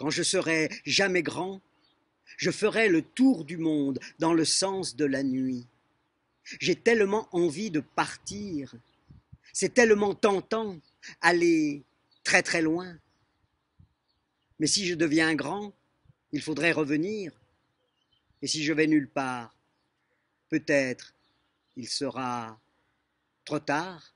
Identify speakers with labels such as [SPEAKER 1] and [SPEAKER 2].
[SPEAKER 1] Quand je serai jamais grand, je ferai le tour du monde dans le sens de la nuit. J'ai tellement envie de partir. C'est tellement tentant aller très très loin. Mais si je deviens grand, il faudrait revenir. Et si je vais nulle part, peut-être il sera trop tard.